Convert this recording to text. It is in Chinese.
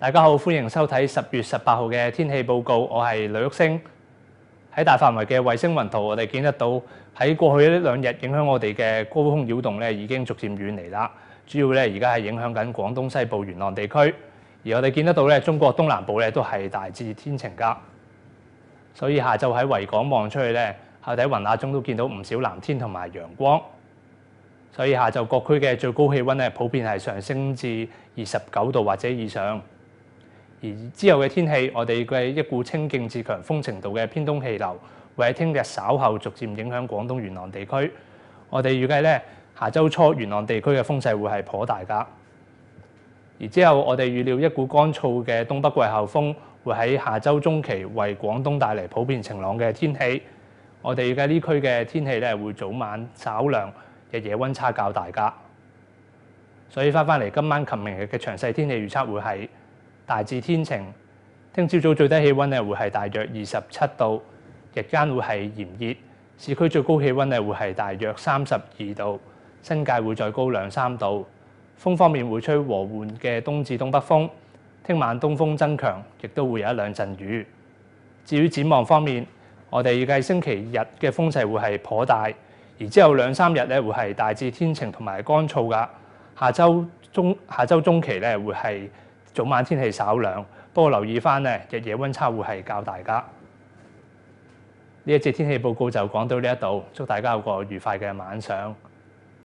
大家好，歡迎收睇十月十八號嘅天氣報告。我係李旭升。喺大範圍嘅衛星雲圖，我哋見得到喺過去呢兩日影響我哋嘅高空擾動咧，已經逐漸遠離啦。主要咧而家係影響緊廣東西部沿岸地區，而我哋見得到咧中國東南部咧都係大致天晴噶。所以下晝喺维港望出去咧，下底雲翳中都見到唔少藍天同埋陽光。所以下晝各區嘅最高氣温咧普遍係上升至二十九度或者以上。而之後嘅天氣，我哋計一股清勁至強風程度嘅偏東氣流，會喺聽日稍後逐漸影響廣東沿岸地區。我哋預計咧，下周初沿岸地區嘅風勢會係頗大噶。而之後，我哋預料一股乾燥嘅東北季候風會喺下周中期為廣東帶嚟普遍晴朗嘅天氣。我哋預計呢區嘅天氣咧會早晚稍涼，日夜温差較大噶。所以翻返嚟，今晚琴明日嘅詳細天氣預測會係。大致天晴，聽朝早最低氣温咧會係大約二十七度，日間會係炎熱，市區最高氣温咧會係大約三十二度，新界會再高兩三度。風方面會吹和緩嘅東至東北風，聽晚東風增強，亦都會有一兩陣雨。至於展望方面，我哋預計星期日嘅風勢會係頗大，而之後兩三日咧會係大致天晴同埋乾燥噶。下週中下周中期咧會係。早晚天氣稍涼，不過留意翻咧，日夜温差會係較大家。呢一節天氣報告就講到呢一度，祝大家有個愉快嘅晚上。